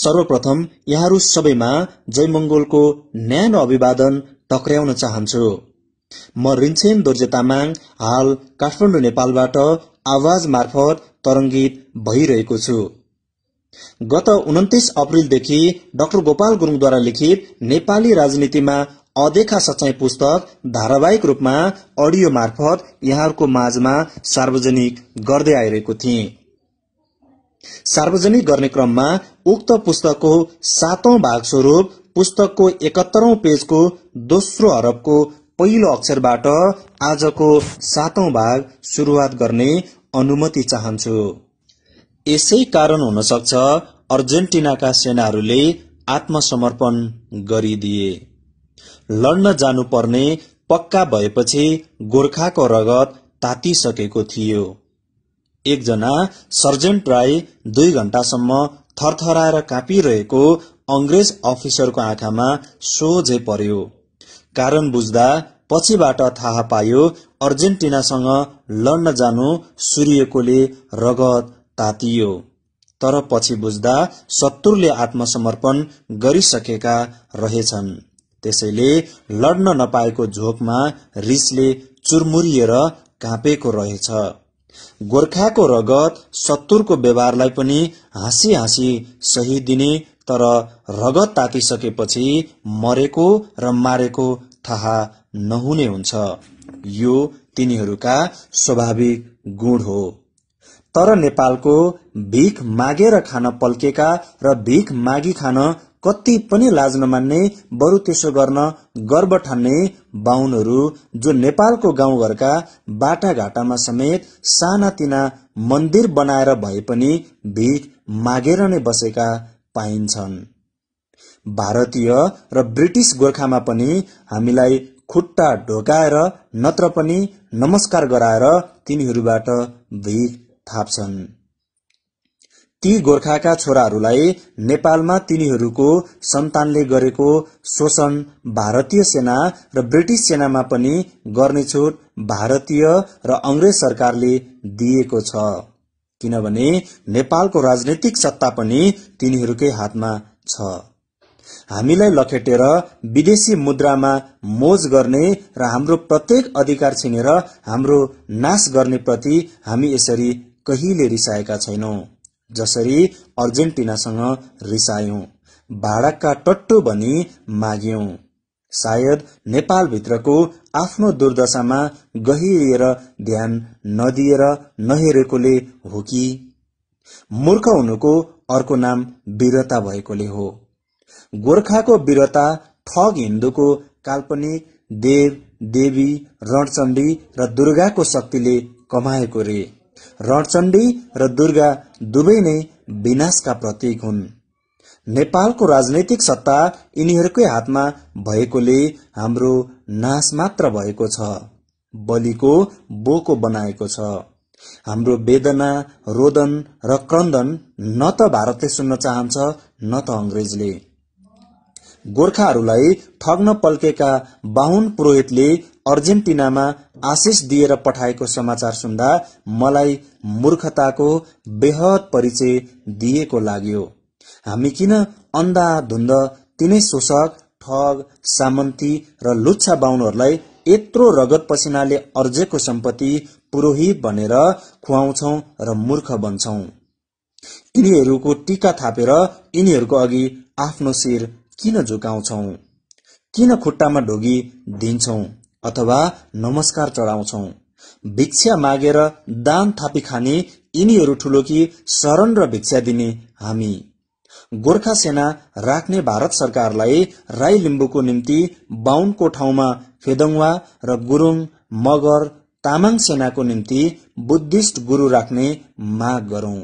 सर्वप्रथम यहाँहरू सबैमा जयमङ्गोलको न्यानो अभिवादन टक्र्याउन चाहन्छु म रिन्छेन दोर्जे तामाङ हाल काठमाडौँ नेपालबाट आवाज मार्फत तरंगित भइरहेको छु गत उन्तिस अप्रेलदेखि डाक्टर गोपाल गुरुङद्वारा लिखित नेपाली राजनीतिमा अदेखा सचाई पुस्तक धारावाहिक रूपमा अडियो मार्फत यहाँहरूको माझमा सार्वजनिक गर्दै आइरहेको थिएँ सार्वजनिक गर्ने क्रममा उक्त पुस्तकको सातौं भाग स्वरूप पुस्तकको एकात्तरौं पेजको दोस्रो हरबको पहिलो अक्षरबाट आजको सातौं भाग सुरुवात गर्ने अनुमति चाहन्छु यसै कारण हुन सक्छ अर्जेन्टिनाका सेनाहरूले आत्मसमर्पण गरिदिए लड्न जानुपर्ने पक्का भएपछि गोर्खाको रगत तातिसकेको थियो एकजना सर्जेन्ट राई दुई घण्टासम्म थरथराएर काँपिरहेको अंग्रेज अफिसरको आँखामा सोझै पर्यो कारण बुझ्दा पछिबाट थाहा पायो अर्जेन्टिनासँग लड्न जानु सूर्यकोले रगत तातियो तर पछि बुझ्दा शत्रुले आत्मसमर्पण गरिसकेका रहेछन् त्यसैले लड्न नपाएको झोकमा रिसले चुरमुरिएर काँपेको रहेछ गोर्खाको रगत सत्तुरको व्यवहारलाई पनि हाँसी हाँसी सही दिने तर रगत तातिसकेपछि मरेको र मारेको थाहा नहुने हुन्छ यो तिनीहरूका स्वाभाविक गुण हो तर नेपालको भिख मागेर खान पल्केका र भिख मागी खान कति पनि लाज नमान्ने बरु त्यसो गर्न गर्व ठान्ने बाहुनहरू जो नेपालको गाउँघरका बाटाघाटामा समेत सानातिना मन्दिर बनाएर भए पनि भीख मागेर नै बसेका पाइन्छन् भारतीय र ब्रिटिस गोर्खामा पनि हामीलाई खुट्टा ढोकाएर नत्र पनि नमस्कार गराएर तिनीहरूबाट भीख थाप्छन् ती गोर्खाका छोराहरूलाई नेपालमा तिनीहरूको सन्तानले गरेको शोषण भारतीय सेना र ब्रिटिस सेनामा पनि गर्ने छुट भारतीय र अंग्रेज सरकारले दिएको छ किनभने नेपालको राजनैतिक सत्ता पनि तिनीहरूकै हातमा छ हामीलाई लखेटेर विदेशी मुद्रामा मोज गर्ने र हाम्रो प्रत्येक अधिकार छिनेर हाम्रो नाश गर्ने प्रति हामी यसरी कहिले रिसाएका छैनौं जसरी अर्जेन्टिनासँग रिसायौं भाडाका टट्टु भनी माग्यौं सायद नेपालभित्रको आफ्नो दुर्दशामा गहिरिएर ध्यान नदिएर नहेरेकोले हो कि मूर्ख हुनुको अर्को नाम वीरता भएकोले हो गोर्खाको वीरता ठग हिन्दूको काल्पनिक देव देवी रणचण्डी र दुर्गाको शक्तिले कमाएको रे रणचण्डी र दुर्गा दुवै नै विनाशका प्रतीक हुन् नेपालको राजनैतिक सत्ता यिनीहरूकै हातमा भएकोले हाम्रो नाश मात्र भएको छ बलिको बोको बनाएको छ हाम्रो वेदना रोदन र क्रन्दन न त भारतले सुन्न चाहन्छ न त अङ्ग्रेजले गोर्खाहरूलाई ठग्न पल्केका बाहुन पुरोहितले अर्जेन्टिनामा आशिष दिएर पठाएको समाचार सुन्दा मलाई मूर्खताको बेहद परिचय दिएको लाग्यो हामी किन अन्धाधुन्द तिनै शोषक ठग सामन्ती र लुच्छा बाहुनहरूलाई यत्रो रगत पसिनाले अर्जेको सम्पत्ति पुरोहित भनेर खुवाउँछौ र मूर्ख बन्छौ यिनीहरूको टीका थापेर यिनीहरूको अघि आफ्नो शिर किन झुकाउँछौ किन खुट्टामा ढोगी दिन्छौं अथवा नमस्कार चढाउँछौ भिक्षा मागेर दान थापी खाने यिनीहरू ठुलो कि शरण र भिक्षा दिने हामी गोर्खा सेना राख्ने भारत सरकारलाई राई लिम्बुको निम्ति बाहुनको ठाउँमा फेदङवा र गुरुङ मगर तामाङ सेनाको निम्ति बुद्धिस्ट गुरू राख्ने माग गरौं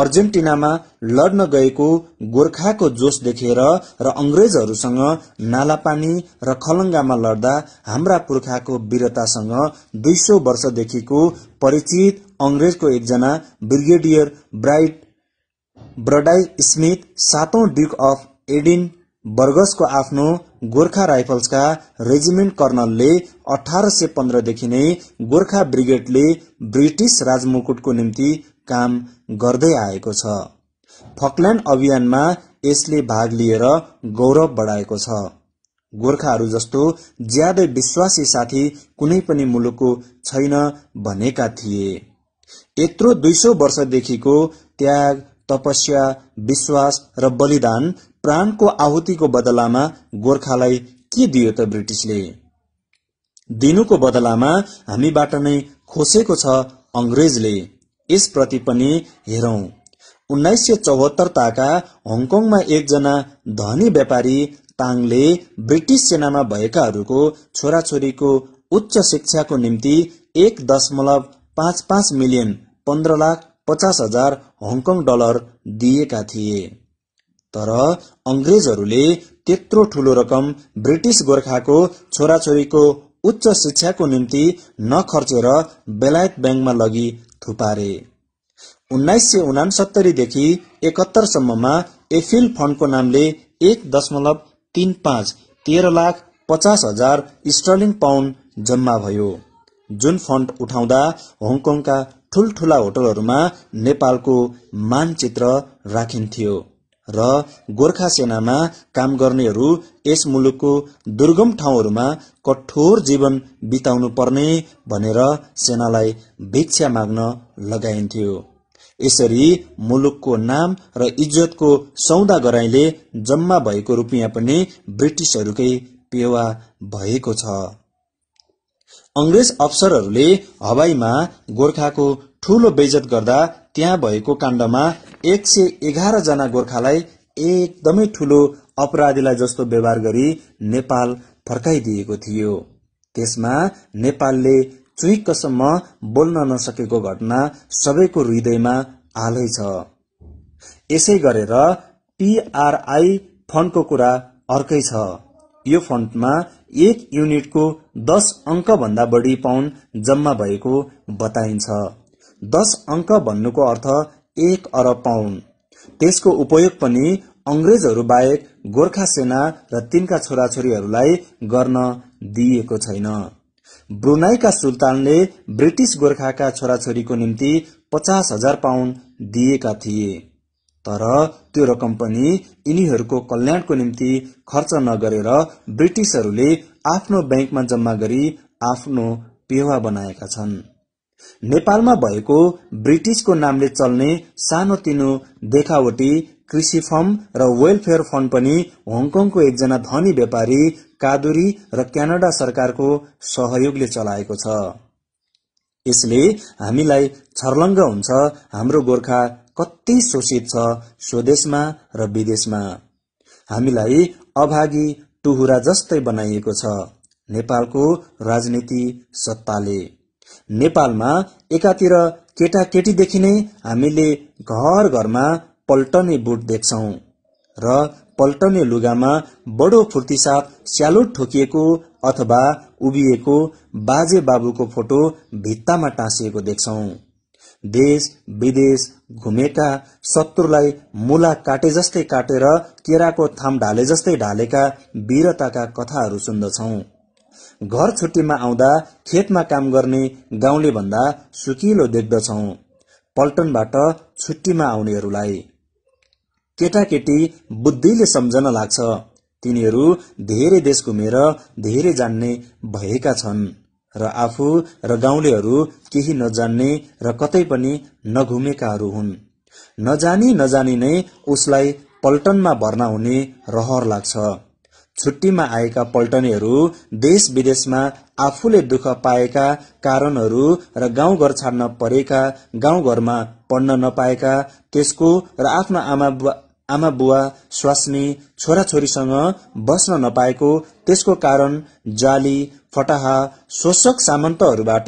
अर्जेन्टिनामा लड्न गएको गोर्खाको जोस देखेर र अंग्रेजहरूसँग नालापानी र खलङ्गामा लड्दा हाम्रा पुर्खाको वीरतासँग दुई सौ वर्षदेखिको परिचित अंग्रेजको एकजना ब्रिगेडियर ब्राइट ब्रडाई स्मिथ सातौं ड्युक अफ एडिन बर्गसको आफ्नो गोर्खा राइफल्सका रेजिमेन्ट कर्नलले अठार सय पन्ध्रदेखि नै गोर्खा ब्रिगेडले ब्रिटिस राजमुकुटको निम्ति काम गर्दै आएको छ फकल्यान्ड अभियानमा यसले भाग लिएर गौरव बढाएको छ गोर्खाहरू जस्तो ज्यादै विश्वासी साथी कुनै पनि मुलुकको छैन भनेका थिए यत्रो दुई सौ वर्षदेखिको त्याग तपस्या विश्वास र बलिदान प्राणको आहुतिको बदलामा गोर्खालाई के दियो त ब्रिटिसले दिनुको बदलामा हामीबाट नै खोसेको छ अङ्ग्रेजले यसप्रति पनि हेरौं उन्नाइस सय चौहत्तर ताका हङकङमा एकजना धनी व्यापारी ताङले ब्रिटिस सेनामा भएकाहरूको छोराछोरीको उच्च शिक्षाको निम्ति एक दशमलव पाँच पाँच मिलियन पन्ध्र लाख पचास हजार हङकङ डलर दिएका थिए तर अङ्ग्रेजहरूले त्यत्रो ठुलो रकम ब्रिटिस गोर्खाको छोराछोरीको उच्च शिक्षाको निम्ति नखर्चेर बेलायत ब्याङ्कमा लगी थुपारे उन्नाइस सय उनासत्तरीदेखि एकहत्तरसम्ममा एफिल फन्डको नामले एक दशमलव तीन पाँच तेह्र लाख पचास हजार स्टर्लिङ पाउन्ड जम्मा भयो जुन फन्ड उठाउँदा हङकङका ठुल्ठुला होटलहरूमा नेपालको मानचित्र राखिन्थ्यो र गोर्खा सेनामा काम गर्नेहरू यस मुलुकको दुर्गम ठाउँहरूमा कठोर जीवन बिताउनु पर्ने भनेर सेनालाई भिक्षा माग्न लगाइन्थ्यो यसरी मुलुकको नाम र इज्जतको सौदा गराइले जम्मा भएको रूपियाँ पनि ब्रिटिसहरूकै पेवा भएको छ अङ्ग्रेज अफसरहरूले हवाईमा गोर्खाको ठूलो बेजत गर्दा त्यहाँ भएको काण्डमा एक सय एघार जना गोर्खालाई एकदमै ठूलो अपराधीलाई जस्तो व्यवहार गरी नेपाल फर्काइदिएको थियो त्यसमा नेपालले चुइक्कसम्म बोल्न नसकेको घटना सबैको हृदयमा हालै छ यसै गरेर पीआरआई फण्डको कुरा अर्कै छ यो फण्डमा एक युनिटको दस अङ्क भन्दा बढी पाउन्ड जम्मा भएको बताइन्छ दस अङ्क भन्नुको अर्थ एक अरब पाउन्ड त्यसको उपयोग पनि अंग्रेजहरू बाहेक गोर्खा सेना र तिनका छोराछोरीहरूलाई गर्न दिइएको छैन ब्रुनाईका सुल्तानले ब्रिटिस गोर्खाका छोराछोरीको निम्ति पचास हजार पाउन्ड दिएका थिए तर त्यो रकम पनि यिनीहरूको कल्याणको निम्ति खर्च नगरेर ब्रिटिसहरूले आफ्नो ब्याङ्कमा जम्मा गरी आफ्नो पेवा बनाएका छन् नेपालमा भएको ब्रिटिसको नामले चल्ने सानो तिनो देखावटी कृषि फर्म र वेलफेयर फण्ड पनि हङकङको एकजना धनी व्यापारी कादुरी र क्यानाडा सरकारको सहयोगले चलाएको छ यसले हामीलाई छर्लङ्ग हुन्छ हाम्रो गोर्खा कति शोषित छ स्वदेशमा र विदेशमा हामीलाई अभागी टुहुरा जस्तै बनाइएको छ नेपालको राजनीति सत्ताले नेपालमा एकातिर केटाकेटीदेखि नै हामीले घर घरमा पल्टने बुट देख्छौं र पल्टने लुगामा बडो फुर्तीसाथ स्यालो ठोकिएको अथवा उभिएको बाजे बाबुको फोटो भित्तामा टाँसिएको देख्छौ देश विदेश घुमेका शत्रुलाई मुला काटे जस्तै काटेर केराको थाम ढाले जस्तै ढालेका वीरताका कथाहरू सुन्दछौं घर छुट्टीमा आउँदा खेतमा काम गर्ने गाउँले भन्दा सुकिलो देख्दछौ पल्टनबाट छुट्टीमा आउनेहरूलाई केटाकेटी बुद्धिले सम्झन लाग्छ तिनीहरू धेरै देश घुमेर धेरै जान्ने भएका छन् र आफू र गाउँलेहरू केही नजान्ने र कतै पनि नघुमेकाहरू हुन् नजानी नजानी नै उसलाई पल्टनमा भर्ना हुने रहर लाग्छ छुट्टीमा आएका पल्टनेहरू देश विदेशमा आफूले दुःख पाएका कारणहरू र गाउँघर छाड्न परेका गाउँघरमा पढ्न नपाएका त्यसको र आफ्नो आमा आमा बुवा स्वास्नी छोराछोरीसँग बस्न नपाएको त्यसको कारण जाली फटाहा शोषक सामन्तहरूबाट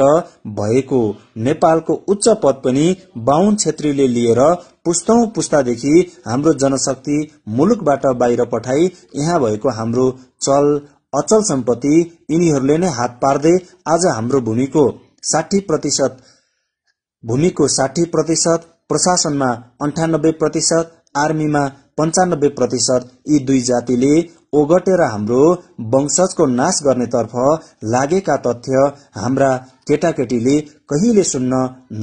भएको नेपालको उच्च पद पनि बाहुन छेत्रीले लिएर पुस्तौं पुस्तादेखि हाम्रो जनशक्ति मुलुकबाट बाहिर पठाई यहाँ भएको हाम्रो चल अचल सम्पत्ति यिनीहरूले नै हात पार्दै आज हाम्रो भूमिको साठी प्रतिशत भूमिको साठी प्रतिशत प्रशासनमा अन्ठानब्बे प्रतिशत आर्मीमा पञ्चानब्बे प्रतिशत यी दुई जातिले ओगटेर हाम्रो वंशजको नाश गर्नेतर्फ लागेका तथ्य हाम्रा केटाकेटीले कहिले सुन्न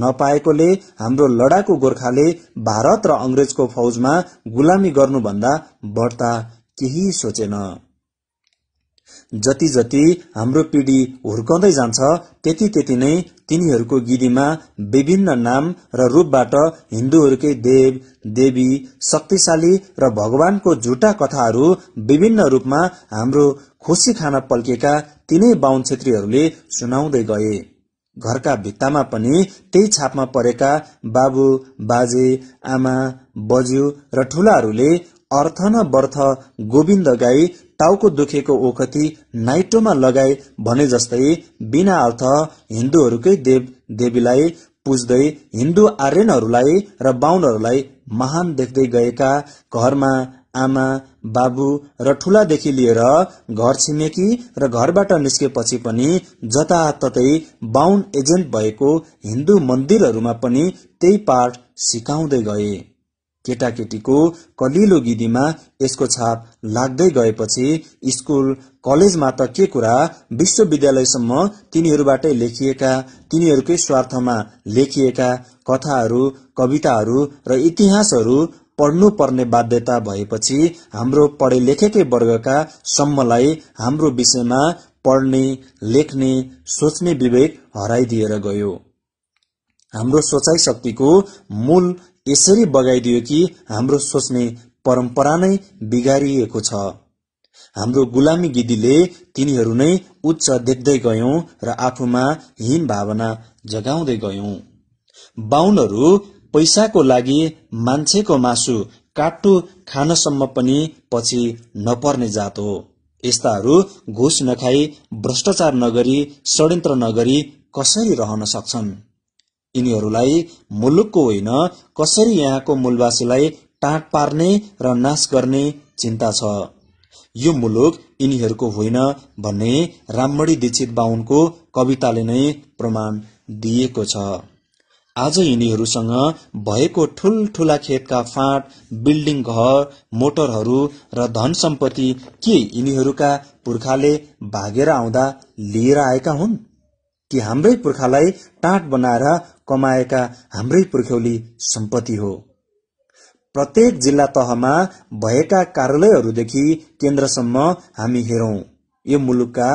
नपाएकोले हाम्रो लडाकु गोर्खाले भारत र अंग्रेजको फौजमा गुलामी गर्नुभन्दा बढ्ता केही सोचेन जति जति हाम्रो पिढी हुर्कँदै जान्छ त्यति त्यति नै तिनीहरूको गिरीमा विभिन्न नाम र रूपबाट हिन्दूहरूकै देव देवी शक्तिशाली र भगवानको झुटा कथाहरू विभिन्न रूपमा हाम्रो खुसी खान पल्केका तिनै बाहुन छेत्रीहरूले सुनाउँदै गए घरका भित्तामा पनि त्यही छापमा परेका बाबु बाजे आमा बज्यू र ठूलाहरूले अर्थ न वर्थ गोविन्द गाई टाउको दुखेको ओखती नाइटोमा लगाए भने जस्तै बिना अर्थ हिन्दूहरूकै देव देवीलाई पुज्दै हिन्दू आर्यनहरूलाई र बाहुनहरूलाई महान देख्दै गएका घरमा आमा बाबु र ठुलादेखि लिएर घर छिमेकी र घरबाट निस्केपछि पनि जताततै बाहुन एजेन्ट भएको हिन्दू मन्दिरहरूमा पनि त्यही पाठ सिकाउँदै गए केटाकेटीको कलिलो गिदीमा यसको छाप लाग्दै गएपछि स्कूल कलेजमा त के कुरा विश्वविद्यालयसम्म तिनीहरूबाटै लेखिएका तिनीहरूकै स्वार्थमा लेखिएका कथाहरू कविताहरू र इतिहासहरू पढ्नु पर्ने बाध्यता भएपछि हाम्रो पढे लेखेकै वर्गका सम्मलाई हाम्रो विषयमा पढ्ने लेख्ने सोच्ने विवेक हराइदिएर गयो हाम्रो सोचाइ शक्तिको मूल यसरी बगाइदियो कि हाम्रो सोच्ने परम्परा नै बिगारिएको छ हाम्रो गुलामी गिदीले तिनीहरू नै उच्च देख्दै गयौं र आफूमा हीन भावना जगाउँदै गयौं बाहुनहरू पैसाको लागि मान्छेको मासु काटु खानसम्म पनि पछि नपर्ने जात हो यस्ताहरू घुस नखाई भ्रष्टाचार नगरी षड्यन्त्र नगरी कसरी रहन सक्छन् यिनीहरूलाई मुलुकको होइन कसरी यहाँको मूलवासीलाई टाँट पार्ने र नाश गर्ने चिन्ता छ यो मुलुक यिनीहरूको होइन भन्ने राममणी दीक्षित बाहुनको कविताले नै प्रमाण दिएको छ आज यिनीहरूसँग भएको ठूलठूला खेतका फाँट बिल्डिङ घर मोटरहरू र धन सम्पत्ति के यिनीहरूका पुर्खाले भागेर आउँदा लिएर आएका हुन् कि हाम्रै पुर्खालाई टाँट बनाएर कमाएका हाम्रै पुर्ख्यौली सम्पत्ति हो प्रत्येक जिल्ला तहमा भएका कार्यालयहरूदेखि केन्द्रसम्म हामी हेरौं यो मुलुकका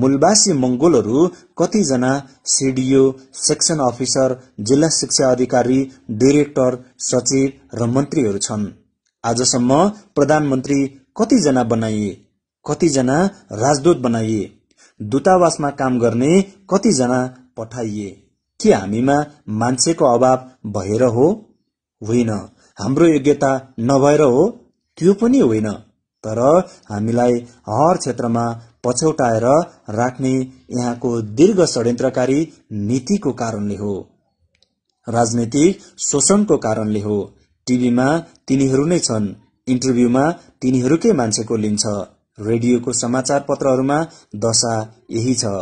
मूलवासी मंगोलहरू कतिजना सिडिओ सेक्सन अफिसर जिल्ला शिक्षा अधिकारी डिरेक्टर सचिव र मन्त्रीहरू छन् आजसम्म प्रधानमन्त्री कतिजना बनाइए कतिजना राजदूत बनाइए दूतावासमा काम गर्ने कतिजना पठाइए के हामीमा मान्छेको अभाव भएर हो होइन हाम्रो योग्यता नभएर हो त्यो पनि होइन तर हामीलाई हर क्षेत्रमा पछौटाएर राख्ने यहाँको दीर्घ षड्यन्त्रकारी नीतिको कारणले हो राजनैतिक शोषणको कारणले हो टिभीमा तिनीहरू नै छन् इन्टरभ्यूमा तिनीहरूकै मान्छेको लिन्छ रेडियोको समाचार पत्रहरूमा दशा यही छ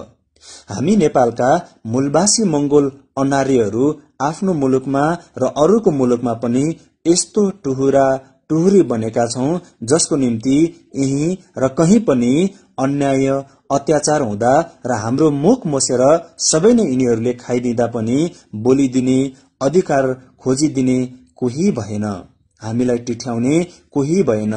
हामी नेपालका मूलवासी मंगोल अनार्यहरू आफ्नो मुलुकमा र अरूको मुलुकमा पनि यस्तो टुहुरा टोहरी बनेका छौ जसको निम्ति यही र कही पनि अन्याय अत्याचार हुँदा र हाम्रो मुख मोसेर सबै नै यिनीहरूले खाइदिँदा पनि बोलिदिने अधिकार खोजिदिने कोही भएन हामीलाई टिठ्याउने कोही भएन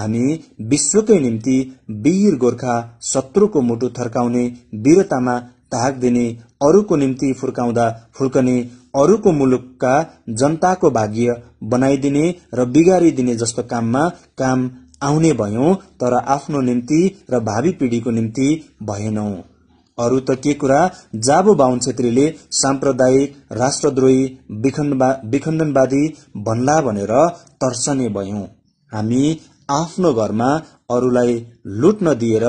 हामी विश्वकै निम्ति वीर गोर्खा शत्रुको मुटु थर्काउने वीरतामा ताक दिने अरूको निम्ति फुर्काउँदा फुर्कने अरूको मुलुकका जनताको भाग्य बनाइदिने र बिगारिदिने जस्तो काममा काम आउने भयौं तर आफ्नो निम्ति र भावी पिढ़ीको निम्ति भएनौ अरू त के कुरा जाबो बाहुन छेत्रीले साम्प्रदायिक राष्ट्रद्रोही विखण्डनवादी भन्ला भनेर तर्सने भयौं हामी आफ्नो घरमा अरूलाई लुट्न दिएर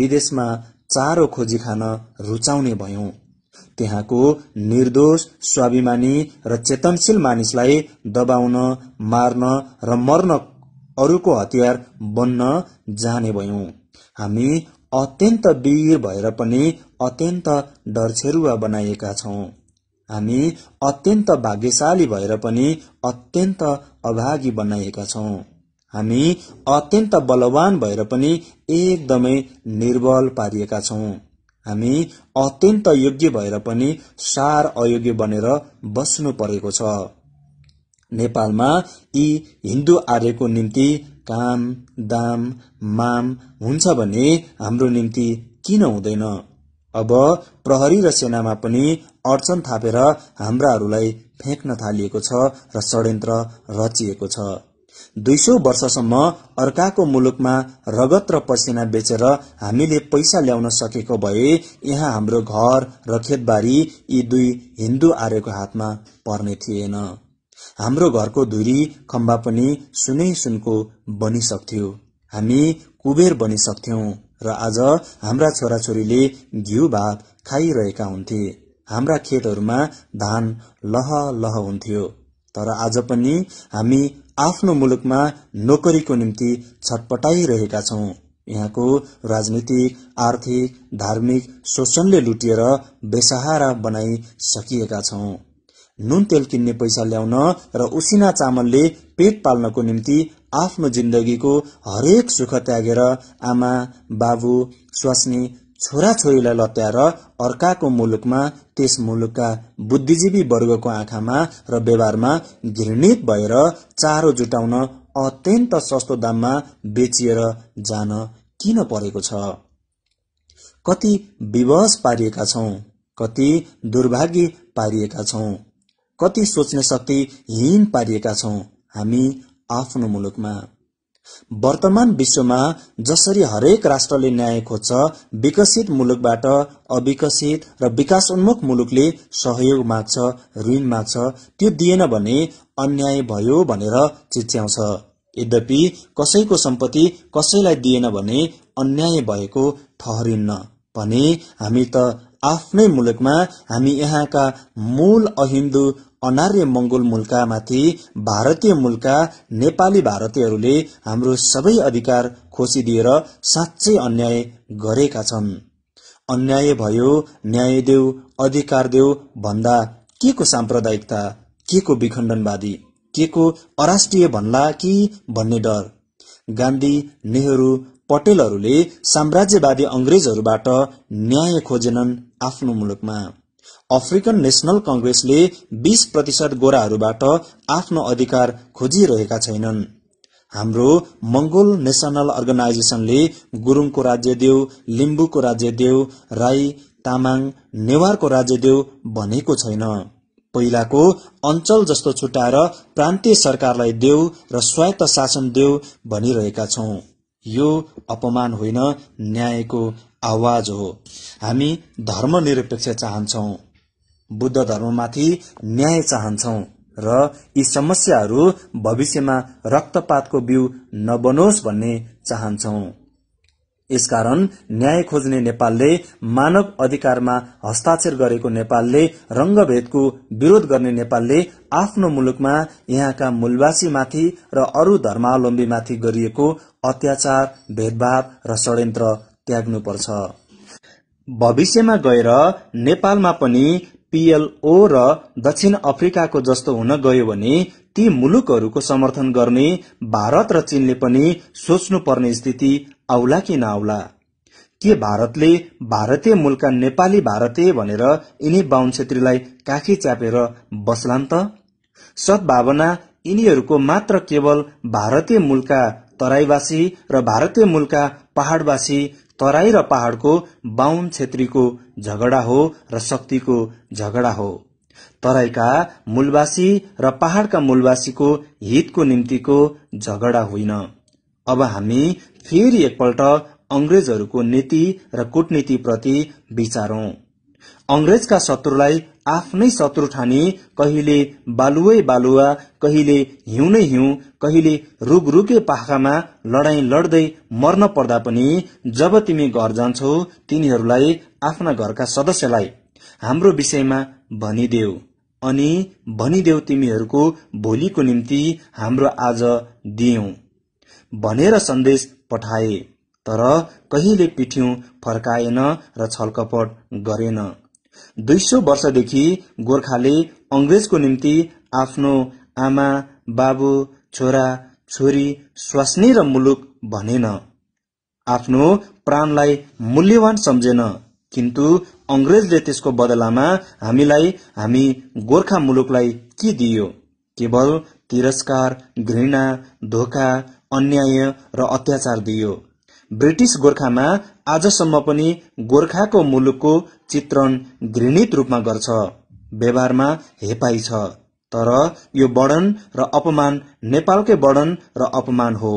विदेशमा चारो खोजी खान रुचाउने भयौं त्यहाँको निर्दोष स्वाभिमानी र चेतनशील मानिसलाई दबाउन मार्न र मर्न अरूको हतियार बन्न जाने भयौं हामी अत्यन्त वीर भएर पनि अत्यन्त डरछेरुवा बनाइएका छौं हामी अत्यन्त भाग्यशाली भएर पनि अत्यन्त अभागी बनाइएका छौं हामी अत्यन्त बलवान भएर पनि एकदमै निर्बल पारिएका छौं हामी अत्यन्त योग्य भएर पनि सार अयोग्य बनेर बस्नु परेको छ नेपालमा यी हिन्दू आर्यको निम्ति काम दाम माम हुन्छ भने हाम्रो निम्ति किन हुँदैन अब प्रहरी र सेनामा पनि अडचन थापेर हाम्राहरूलाई फेक्न थालिएको छ र षड्यन्त्र रचिएको छ दुई सौ वर्षसम्म अर्काको मुलुकमा रगत र पसिना बेचेर हामीले पैसा ल्याउन सकेको भए यहाँ हाम्रो घर र खेतबारी यी दुई हिन्दू आर्यको हातमा पर्ने थिएन हाम्रो घरको धुरी खम्बा पनि सुनै सुनको बनिसक्थ्यो हामी कुबेर बनिसक्थ्यौं र आज हाम्रा छोराछोरीले घिउ भात खाइरहेका हुन्थे हाम्रा खेतहरूमा धान लह लह हुन्थ्यो तर आज पनि हामी आफ्नो मुलुकमा नोकरीको निम्ति छटपटाइरहेका छौं यहाँको राजनीतिक आर्थिक धार्मिक शोषणले लुटिएर बेसहारा सकिएका छौं नुन तेल किन्ने पैसा ल्याउन र उसिना चामलले पेट पाल्नको निम्ति आफ्नो जिन्दगीको हरेक सुख त्यागेर आमा बाबु स्वास्नी छोराछोरीलाई लत्याएर अर्काको मुलुकमा त्यस मुलुकका बुद्धिजीवी वर्गको आँखामा र व्यवहारमा घृणित भएर चारो जुटाउन अत्यन्त सस्तो दाममा बेचिएर जान किन परेको छ कति विवश पारिएका छौँ कति दुर्भाग्य पारिएका छौँ कति सोच्ने शक्तिहीन पारिएका छौँ हामी आफ्नो मुलुकमा वर्तमान विश्वमा जसरी हरेक राष्ट्रले न्याय खोज्छ विकसित मुलुकबाट अविकसित र विकास उन्मुख मुलुकले सहयोग माग्छ ऋण माग्छ त्यो दिएन भने अन्याय भयो भनेर चिच्याउँछ यद्यपि कसैको सम्पत्ति कसैलाई दिएन भने अन्याय भएको ठहरिन्न भने हामी त आफ्नै मुलुकमा हामी यहाँका मूल अहिन्दू अनार्य मंगोल मुल्कामाथि भारतीय मूलका नेपाली भारतीयहरूले हाम्रो सबै अधिकार खोसिदिएर साँच्चै अन्याय गरेका छन् अन्याय भयो न्याय देऊ अधिकार देऊ भन्दा के को साम्प्रदायिकता के को विखण्डनवादी के को अराष्ट्रिय भन्ला कि भन्ने डर गान्धी नेहरू पटेलहरूले साम्राज्यवादी अंग्रेजहरूबाट न्याय खोजेनन् आफ्नो मुलुकमा अफ्रिकन नेशनल कंग्रेसले बीस प्रतिशत गोराहरूबाट आफ्नो अधिकार खोजिरहेका छैनन् हाम्रो मंगोल नेशनल अर्गनाइजेशनले गुरूङको राज्यदेव लिम्बूको राज्यदेव राई तामाङ नेवारको राज्य राज्यदेव भनेको छैन पहिलाको अञ्चल जस्तो छुट्याएर प्रान्तीय सरकारलाई देऊ र स्वायत्त शासन देऊ भनिरहेका छौं यो अपमान होइन न्यायको आवाज हो हामी धर्मनिरपेक्ष चाहन्छौं बुद्ध धर्ममाथि न्याय चाहन्छौ र यी समस्याहरू भविष्यमा रक्तपातको बिउ नबनोस् भन्ने चाहन्छौ यसकारण न्याय खोज्ने नेपालले मानव अधिकारमा हस्ताक्षर गरेको नेपालले रंगभेदको विरोध गर्ने नेपालले आफ्नो मुलुकमा यहाँका मूलवासीमाथि र अरू धर्मावलम्बीमाथि गरिएको अत्याचार भेदभाव र षड्यन्त्र त्याग्नुपर्छ भविष्यमा गएर नेपालमा पनि पीएलओ र दक्षिण अफ्रिकाको जस्तो हुन गयो भने ती मुलुकहरूको समर्थन गर्ने भारत र चीनले पनि सोच्नुपर्ने स्थिति आउला कि नआउला के भारतले भारतीय मूलका नेपाली भारतीय भनेर यिनी बाहुन छेत्रीलाई काखी च्यापेर बस्लान् त सद्भावना यिनीहरूको मात्र केवल भारतीय मूलका तराईवासी र भारतीय मूलका पहाड़वासी तराई र पहाड़को बाहुन छेत्रीको झगडा हो र शक्तिको झगडा हो तराईका मूलवासी र पहाड़का मूलवासीको हितको निम्तिको झगडा होइन अब हामी फेरि एकपल्ट अंग्रेजहरूको नीति र कूटनीति प्रति विचारौं अंग्रेजका शत्रुलाई आफ्नै शत्रु ठानी कहिले बालुवै बालुवा कहिले हिउँ नै हिउँ कहिले रुग रुगे पाखामा लडाईँ लड्दै मर्न पर्दा पनि जब तिमी घर जान्छौ तिनीहरूलाई आफ्ना घरका सदस्यलाई हाम्रो विषयमा भनिदेऊ अनि भनिदेऊ तिमीहरूको भोलिको निम्ति हाम्रो आज दियौं भनेर सन्देश पठाए तर कहिले पिठ्यौं फर्काएन र छलकपट गरेन दुई सौ वर्षदेखि गोर्खाले अङ्ग्रेजको निम्ति आफ्नो आमा बाबु छोरा छोरी स्वास्नी र मुलुक भनेन आफ्नो प्राणलाई मूल्यवान सम्झेन किन्तु अङ्ग्रेजले त्यसको बदलामा हामीलाई हामी गोर्खा मुलुकलाई के दियो केवल तिरस्कार घृणा धोका अन्याय र अत्याचार दियो ब्रिटिस गोर्खामा आजसम्म पनि गोर्खाको मुलुकको चित्रण घृणित रूपमा गर्छ व्यवहारमा हेपाई छ तर यो वर्णन र अपमान नेपालकै वर्णन र अपमान हो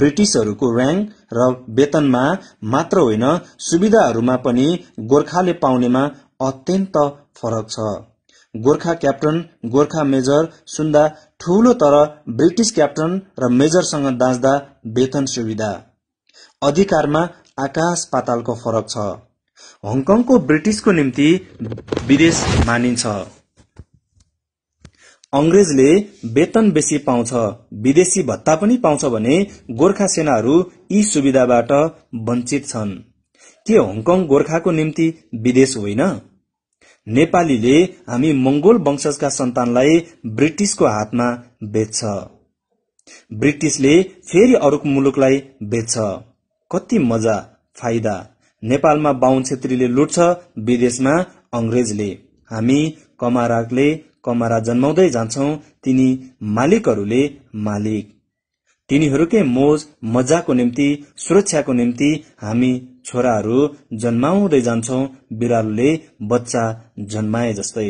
ब्रिटिसहरूको ऱ्याङ्क र वेतनमा मात्र होइन सुविधाहरूमा पनि गोर्खाले पाउनेमा अत्यन्त फरक छ गोर्खा क्याप्टन गोर्खा मेजर सुन्दा ठूलो तर ब्रिटिस क्याप्टन र मेजरसँग दाँच्दा वेतन सुविधा अधिकारमा आकाश पातालको फरक छ हङकङको ब्रिटिसको निम्ति विदेश मानिन्छ अङ्ग्रेजले वेतन बेसी पाउँछ विदेशी भत्ता पनि पाउँछ भने गोर्खा सेनाहरू यी सुविधाबाट वञ्चित छन् के हङकङ गोर्खाको निम्ति विदेश होइन नेपालीले हामी मंगोल वंशजका सन्तानलाई ब्रिटिसको हातमा बेच्छ ब्रिटिसले फेरि अरू मुलुकलाई बेच्छ कति मजा फाइदा नेपालमा बाहुन छेत्रीले लुट्छ विदेशमा अंग्रेजले, हामी कमाराकले कमारा जन्माउँदै जान्छौ तिनी मालिकहरूले मालिक तिनीहरूकै मोज मजाको निम्ति सुरक्षाको निम्ति हामी छोराहरू जन्माउँदै जान्छौं बिरालोले बच्चा जन्माए जस्तै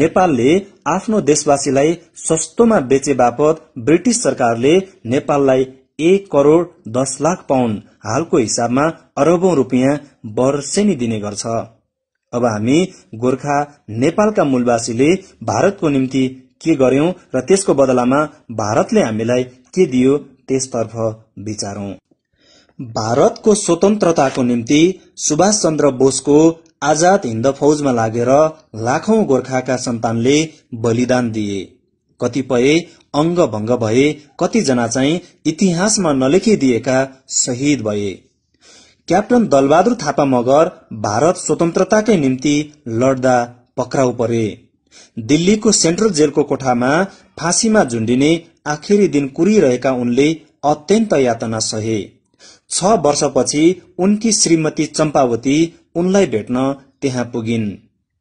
नेपालले आफ्नो देशवासीलाई सस्तोमा बेचे बापत ब्रिटिस सरकारले नेपाललाई एक करोड़ दस लाख पाउन्ड हालको हिसाबमा अरबौं रूपियाँ वर्षेनी दिने गर्छ अब हामी गोर्खा नेपालका मूलवासीले भारतको निम्ति के गर्यौं र त्यसको बदलामा भारतले हामीलाई के दियो त्यसतर्फ विचारौं भारतको स्वतन्त्रताको निम्ति सुभाष चन्द्र बोसको आजाद हिन्द फौजमा लागेर लाखौं गोर्खाका सन्तानले बलिदान दिए कतिपय अङ्गभङ्ग भए कतिजना चाहिँ इतिहासमा नलेखिदिएका शहीद भए क्याप्टन दलबहादुर थापा मगर भारत स्वतन्त्रताकै निम्ति लड्दा पक्राउ परे दिल्लीको सेन्ट्रल जेलको कोठामा फाँसीमा झुण्डिने आखिरी दिन कुरिरहेका उनले अत्यन्त यातना सहे छ वर्षपछि उनकी श्रीमती चम्पावती उनलाई भेट्न त्यहाँ पुगिन्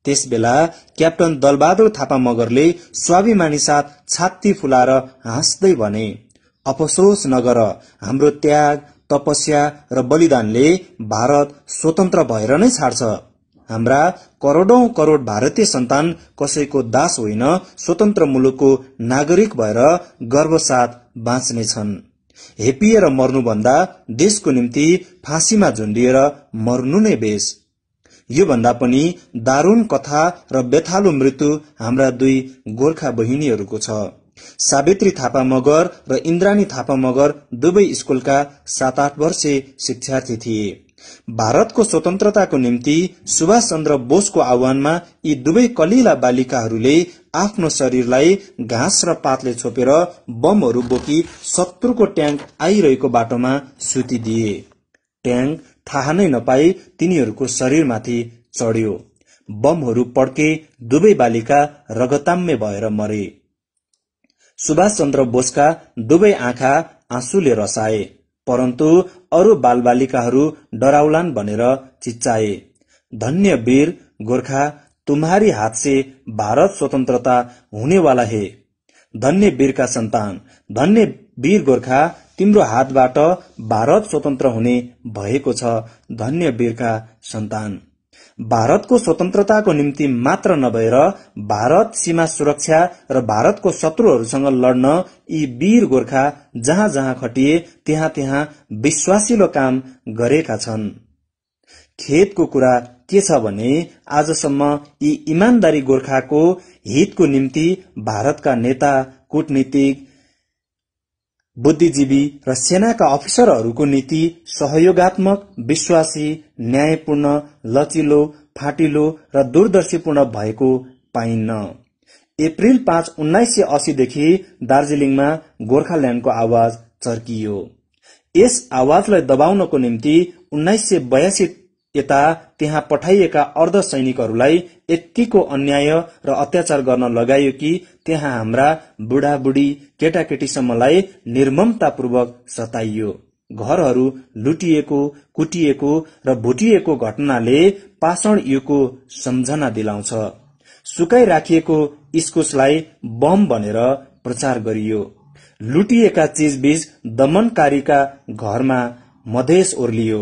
त्यसबेला क्याप्टन दलबहादुर थापा मगरले स्वाभिमानी साथ छाती फुलाएर हाँस्दै भने अफसोस नगर हाम्रो त्याग तपस्या र बलिदानले भारत स्वतन्त्र भएर नै छाड्छ हाम्रा करोडौं करोड भारतीय सन्तान कसैको दास होइन स्वतन्त्र मुलुकको नागरिक भएर गर्वसाथ बाँच्नेछन् हेपिएर मर्नुभन्दा देशको निम्ति फाँसीमा झुन्डिएर मर्नु नै बेस भन्दा पनि दारूण कथा र व्यथालु मृत्यु हाम्रा दुई गोर्खा बहिनीहरूको छ सावित्री थापा मगर र इन्द्रानी थापा मगर दुवै स्कूलका सात आठ वर्षे शिक्षार्थी थिए भारतको स्वतन्त्रताको निम्ति सुभाष चन्द्र बोसको आह्वानमा यी दुवै कलिला बालिकाहरूले आफ्नो शरीरलाई घाँस र पातले छोपेर बमहरू बोकी शत्रुको ट्याङ्क आइरहेको बाटोमा दिए ट्याङ्क थाहा नै नपाई तिनीहरूको शरीरमाथि चढ्यो बमहरू पड्के दुवै बालिका रगताम्य भएर मरे सुभाष चन्द्र बोसका दुवै आँखा आँसुले रसाए परन्तु अरू बालबालिकाहरू डराउलान् भनेर चिच्चाए धन्य वीर गोर्खा तुम्हारी हात से भारत स्वतन्त्रता हुनेवाला हे धन्य वीरका सन्तान धन्य वीर गोर्खा तिम्रो हातबाट भारत स्वतन्त्र हुने भएको छ धन्य वीरका सन्तान भारतको स्वतन्त्रताको निम्ति मात्र नभएर भारत सीमा सुरक्षा र भारतको शत्रुहरूसँग लड्न यी वीर गोर्खा जहाँ जहाँ खटिए त्यहाँ त्यहाँ विश्वासिलो काम गरेका छन् खेतको कुरा के छ भने आजसम्म यी इमानदारी गोर्खाको हितको निम्ति भारतका नेता कूटनीतिक बुद्धिजीवी र सेनाका अफिसरहरूको नीति सहयोगात्मक विश्वासी न्यायपूर्ण लचिलो फाटिलो र दूरदर्शीपूर्ण भएको पाइन्न अप्रेल पाँच उन्नाइस सय असीदेखि दार्जीलिङमा गोर्खाल्याण्डको आवाज चर्कियो यस आवाजलाई दबाउनको निम्ति उन्नाइस सय बयासी यता त्यहाँ पठाइएका अर्ध सैनिकहरूलाई यत्तिको अन्याय र अत्याचार गर्न लगायो कि त्यहाँ हाम्रा बुढाबुढी केटाकेटीसम्मलाई निर्ममतापूर्वक सताइयो घरहरू लुटिएको कुटिएको र भुटिएको घटनाले पाषण युगको सम्झना दिलाउँछ राखिएको इस्कुसलाई बम भनेर प्रचार गरियो लुटिएका चिजबीज दमनकारीका घरमा मधेस ओर्लियो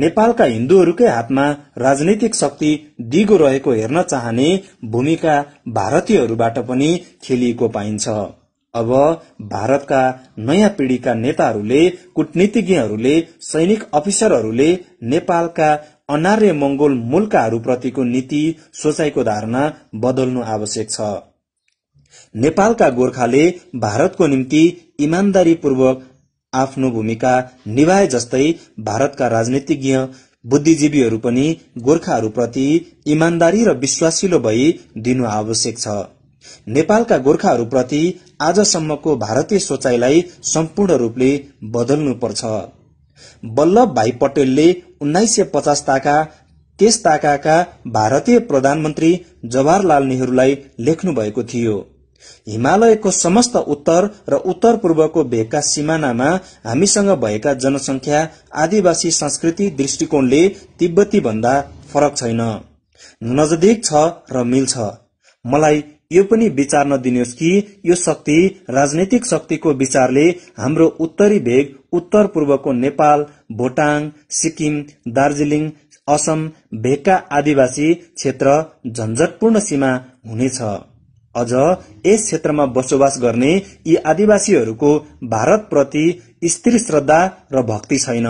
नेपालका हिन्दूहरूकै हातमा राजनैतिक शक्ति दिगो रहेको हेर्न चाहने भूमिका भारतीयहरूबाट पनि खेलिएको पाइन्छ अब भारतका नयाँ पिढ़ीका नेताहरूले कूटनीतिज्ञहरूले सैनिक अफिसरहरूले नेपालका अनार्य मंगोल मुल्काहरूप्रतिको नीति सोचाइको धारणा बदल्नु आवश्यक छ नेपालका गोर्खाले भारतको निम्ति इमान्दारीपूर्वक आफ्नो भूमिका निभाए जस्तै भारतका राजनीतिज्ञ बुद्धिजीवीहरू पनि गोर्खाहरूप्रति इमान्दारी र विश्वासिलो भई दिनु आवश्यक छ नेपालका गोर्खाहरूप्रति आजसम्मको भारतीय सोचाइलाई सम्पूर्ण रूपले बदल्नुपर्छ वल्लभ भाइ पटेलले उन्नाइस सय पचास ताका त्यस ताकाका भारतीय प्रधानमन्त्री जवाहरलाल नेहरूलाई लेख्नु भएको थियो हिमालयको समस्त उत्तर र उत्तर पूर्वको भेगका सिमानामा हामीसँग भएका जनसंख्या आदिवासी संस्कृति दृष्टिकोणले तिब्बती भन्दा फरक छैन नजदिक छ र मिल्छ मलाई यो पनि विचार नदिनुहोस् कि यो शक्ति राजनैतिक शक्तिको विचारले हाम्रो उत्तरी भेग उत्तर पूर्वको नेपाल भोटाङ सिक्किम दार्जीलिङ असम भेगका आदिवासी क्षेत्र झन्झटपूर्ण सीमा हुनेछ अझ यस क्षेत्रमा बसोबास गर्ने यी आदिवासीहरूको भारतप्रति स्थिर श्रद्धा र भक्ति छैन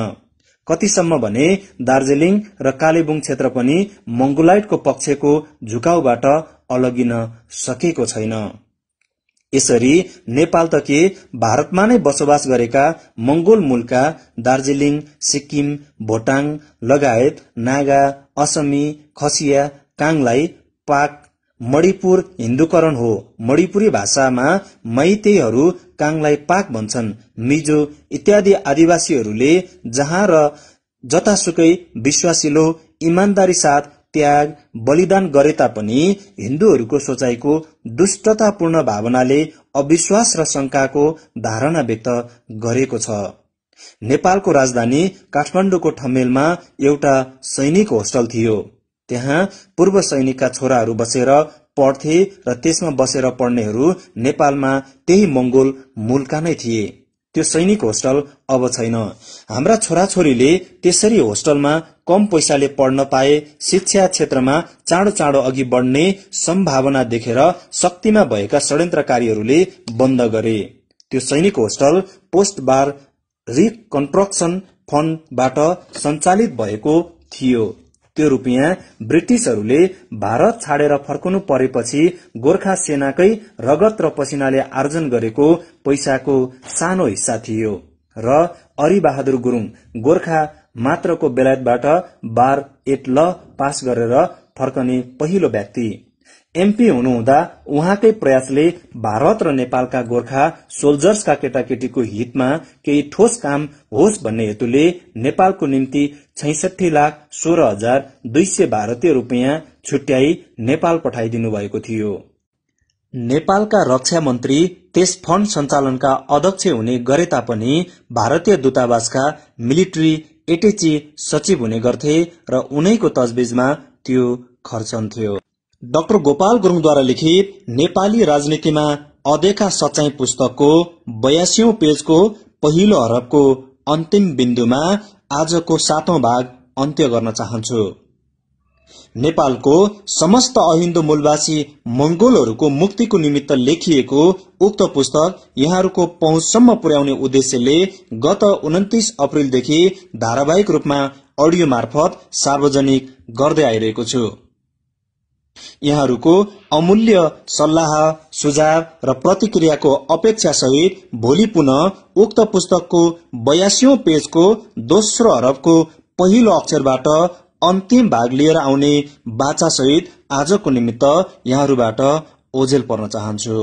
कतिसम्म भने दार्जीलिङ र कालेबुङ क्षेत्र पनि मंगोलाइटको पक्षको झुकाउबाट अलगिन सकेको छैन यसरी नेपाल त के भारतमा नै बसोबास गरेका मंगोल मूलका दार्जीलिङ सिक्किम भोटाङ लगायत नागा असमी खसिया काङलाई पाक मणिपुर हिन्दूकरण हो मणिपुरी भाषामा मैतेहरू काङलाई पाक भन्छन् मिजो इत्यादि आदिवासीहरूले जहाँ र जतासुकै विश्वासिलो इमान्दारी साथ त्याग बलिदान गरे तापनि हिन्दूहरूको सोचाइको दुष्टतापूर्ण भावनाले अविश्वास र शंकाको धारणा व्यक्त गरेको छ नेपालको राजधानी काठमाडौँको ठमेलमा एउटा सैनिक होस्टल थियो त्यहाँ पूर्व सैनिकका छोराहरू बसेर पढ्थे र त्यसमा बसेर पढ्नेहरू नेपालमा त्यही मंगोल मूलका नै थिए त्यो सैनिक होस्टल अब छैन हाम्रा छोराछोरीले त्यसरी होस्टलमा कम पैसाले पढ्न पाए शिक्षा क्षेत्रमा चाँडो चाँडो अघि बढ्ने सम्भावना देखेर शक्तिमा भएका षड्यन्त्रकारीहरूले बन्द गरे त्यो सैनिक होस्टल पोस्ट बार रिकन्स्ट्रक्सन फण्डबाट सञ्चालित भएको थियो त्यो रूपियाँ ब्रिटिसहरूले भारत छाडेर फर्कनु परेपछि गोर्खा सेनाकै रगत र पसिनाले आर्जन गरेको पैसाको सानो हिस्सा थियो र अरिबहादुर गुरूङ गोर्खा मात्रको बेलायतबाट बार एट ल पास गरेर फर्कने पहिलो व्यक्ति एमपी हुनुहुँदा उहाँकै प्रयासले भारत र नेपालका गोर्खा सोल्जर्सका केटाकेटीको हितमा केही ठोस काम होस् भन्ने हेतुले नेपालको निम्ति छैसठी लाख सोह्र हजार दुई सय भारतीय रूपियाँ छुट्याई नेपाल पठाइदिनु भएको थियो नेपालका रक्षा मन्त्री त्यस फण्ड सञ्चालनका अध्यक्ष हुने गरे तापनि भारतीय दूतावासका मिलिट्री एटेची सचिव हुने गर्थे र उनैको तजबिजमा त्यो खर्चन्थ्यो डाक्टर गोपाल गुरुङद्वारा लिखित नेपाली राजनीतिमा अधेका सचाई पुस्तकको बयासी पेजको पहिलो हरबको अन्तिम बिन्दुमा आजको सातौं भाग अन्त्य गर्न चाहन्छु नेपालको समस्त अहिन्दू मूलवासी मंगोलहरूको मुक्तिको निमित्त लेखिएको उक्त पुस्तक यहाँहरूको पहुँचसम्म पुर्याउने उद्देश्यले गत उन्तिस अप्रेलदेखि धारावाहिक रूपमा अडियो मार्फत सार्वजनिक गर्दै आइरहेको छु यहाँहरूको अमूल्य सल्लाह सुझाव र प्रतिक्रियाको अपेक्षा सहित भोलि पुनः उक्त पुस्तकको बयासी पेजको दोस्रो हरबको पहिलो अक्षरबाट अन्तिम भाग लिएर आउने बाचासहित आजको निमित्त यहाँहरूबाट ओझेल पर्न चाहन्छु